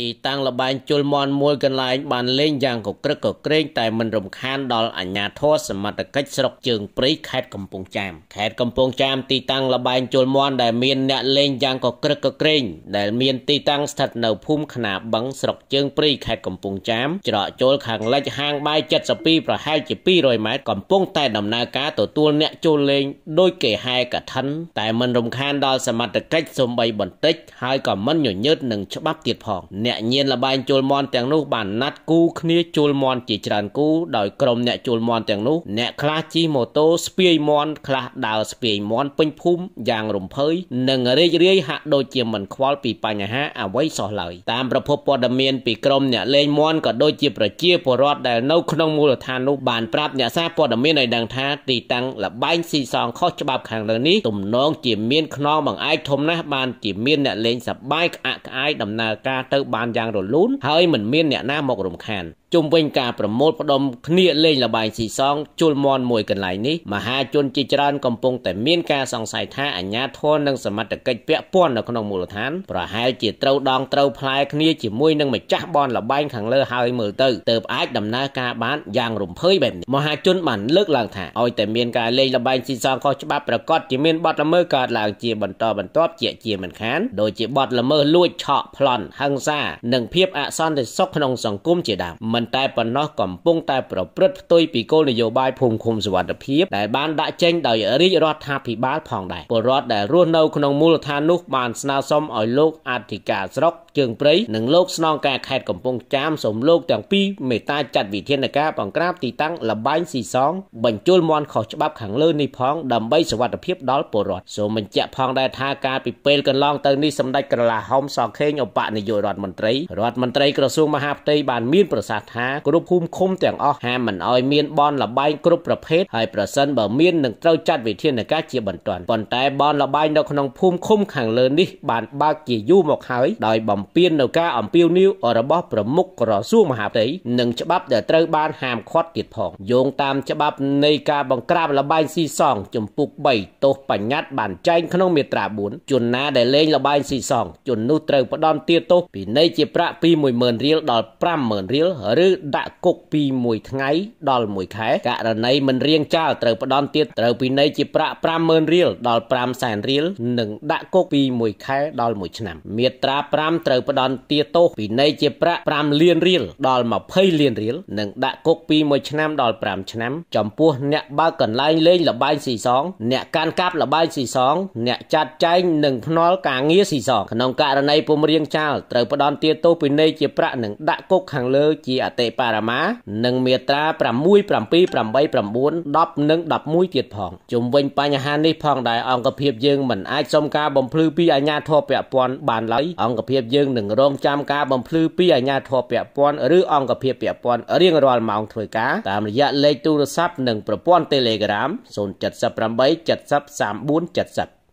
ទីតាំងលបែងជុលមន់មួយកន្លែងបានលេងយ៉ាងកក្រឹកកក្រែងតែមិនរំខានដល់អាជ្ញាធរសមត្ថកិច្ចស្រុកជើងព្រៃខេត្តកំពង់ចាមខេត្តកំពង់ចាមទីតាំងលបែងជុលមន់ដែលមានអ្នកលេងយ៉ាងកក្រឹកកក្រែងដែលមានទីតាំងស្ថិតនៅភូមិខ្នាបឹងស្រុកជើងព្រៃខេត្តកំពង់ចាមច្រកចូលខាងលិចហាងបាយ72ប្រហែលជា200ម៉ែត្រកំពុងតែដំណើរការទទួលអ្នកចូលលេងដោយគេហែកឋិនតែមិនរំខានដល់សមត្ថកិច្ចសំបីបន្តិច ហើយក៏មិនញញើតនឹងច្បាប់ទៀតផងអ្នកញៀនលបែងជុលមន់ទាំងនោះបានណាត់គូគ្នាជុលមន់ជាច្រើនគូដោយក្រុមអ្នកជុលមន់ទាំងនោះអ្នកខ្លះជិះម៉ូតូស្ពាយមន់ខ្លះដើរស្ពាយមន់ពេញភូមិយ៉ាងរំភើយនិងរីករាយហាក់ដូចជាមិនខ្វល់ពីបញ្ហាអ្វីសោះឡើយតាមប្រភពព័ត៌មានពីក្រុមអ្នកលេងមន់ក៏ដូចជាប្រជាពលរដ្ឋដែលនៅក្នុងមូលដ្ឋាននោះបានប្រាប់អ្នកសារព័ត៌មានឲ្យដឹងថាទីតាំងលបែងស៊ីសងខុសច្បាប់ខាងលើនេះទំនងជាមានខ្នងបង្អែកធំណាស់បានជាមានអ្នកលេងសប្បាយក្អាក់ក្អាយដំណើរការទៅបានយ៉ាងរលូនហើយមិនមានអ្នកណាមករំខានជុំវិញការប្រមូលផ្ដុំគ្នាលេងលបាយស៊ីសងជុលមន់មួយកន្លែងនេះមហាជនជាច្រើនកំពុងតែមានការសង្ស័យថាអាជ្ញាធរនិងសមត្ថកិច្ចពាក់ព័ន្ធនៅក្នុងមូលដ្ឋាន ប្រហែលជាត្រូវដងត្រូវផ្លែគ្នាជាមួយនឹងម្ចាស់បនលបែងខាងលើហើយមើលទៅទៅអាចដំណើរការបានយ៉ាងរំភើយបែបនេះមហាជនបានលើកឡើងថាឲ្យតែមានការលេងលបែងស៊ីសងខុសច្បាប់ប្រកាសជាមានបទល្មើសកើតឡើងជាបន្តបន្ទាប់ជាជាមិនខានដោយជាបទល្មើសលួចឆក់ប្លន់ហិង្សា និងភាពអសន្តិសុខក្នុងសង្គមជាដើមមិនមិនតែប៉ុណ្ណោះកំពុងតែប្រព្រឹត្តផ្ទុយពីគោលនយោបាយភូមិឃុំសុវត្ថិភាពដែលបានដាក់ចេញដោយរាជរដ្ឋាភិបាលផងដែរពលរដ្ឋដែលរស់នៅក្នុងមូលដ្ឋាននោះបានស្នើសុំឲ្យលោកអធិការស្រុកជើងព្រៃនិងលោកស្នងការខេត្តកំពង់ចាមសូមលោកទាំងពីរមេត្តាចាត់វិធានការបង្ក្រាបទីតាំងលបែងស៊ីសងបញ្ជូលមន់ខុសច្បាប់ខាងលើនេះផងដើម្បីសុវត្ថិភាពដល់ពលរដ្ឋសូមបញ្ជាក់ផងដែរថាការពីពេលកន្លងទៅនេះសម្ដេចក្រឡាហោមសខេងឧបនាយករដ្ឋមន្ត្រីរដ្ឋមន្ត្រីក្រសួងមហាផ្ទៃបានមានប្រសាសន៍ថាគ្រប់ភូមិឃុំទាំងអស់ហាមមិនឲ្យមានបនលបែងគ្រប់ប្រភេទហើយប្រសិនបើមាននឹងត្រូវចាត់វិធានការជាបន្ទាន់ប៉ុន្តែបនលបែងនៅក្នុងភូមិឃុំខាងលើនេះ បានបើកជាយូរមកហើយដោយបំពេញនៅការអំពាវនាវរបស់ប្រមុខក្រសួងមហាផ្ទៃនិងច្បាប់ដែលត្រូវបានហាមឃាត់ទៀតផងយោងតាមច្បាប់នៃការបង្ក្រាបលបែងស៊ីសង ជំពូក3ទោសបញ្ញត្តិបានចែងក្នុងមាត្រា4ជនណាដែលលេងលបែងស៊ីសងជននោះត្រូវផ្ដន់ទាទោសពីនៃជាប្រាក់ពី10000រៀលដល់50000រៀលហើយឬដាក់គុកពី1ថ្ងៃដល់1ខែករណីមិនរៀងចាលត្រូវផ្ដន់ទៀតត្រូវពិន័យជាប្រាក់50000រៀលដល់5សែនរៀលនិងដាក់គុកពី1ខែ ដល់1ឆ្នាំមាត្រា5ត្រូវផ្ដន់ទាទោសពិន័យជាប្រាក់5លានរៀលដល់20លានរៀលនិងដាក់គុកពី1ឆ្នាំដល់5ឆ្នាំ ចំពោះអ្នកបើកកន្លែងលេងលបាយស៊ីសង អ្នកកាន់កាប់លបាយស៊ីសងអ្នកចាត់ចែងនិងភ្នាល់ការងារស៊ីសងក្នុងករណីពុំរៀងចាលត្រូវផ្ដន់ទាទោសពិន័យជាប្រាក់និងដាក់គុកខាងលើជាអតិបរមានិងមាត្រា6 7 8 9 10និង11ទៀតផងជំវិញបញ្ហានេះផងដែរអង្គភាពយើងមិនអាចសុំការបំភ្លឺពីអាជ្ញាធរពាក់ព័ន្ធបានឡើយអង្គភាពយើងនឹងរងចាំការបំភ្លឺពីអាជ្ញាធរពាក់ព័ន្ធឬអង្គភាពពាក់ព័ន្ធរៀងរាល់ម៉ោងធ្វើការតាមរយៈលេខទូរស័ព្ទនិងប្រព័ន្ធ Telegram 078 70 34 70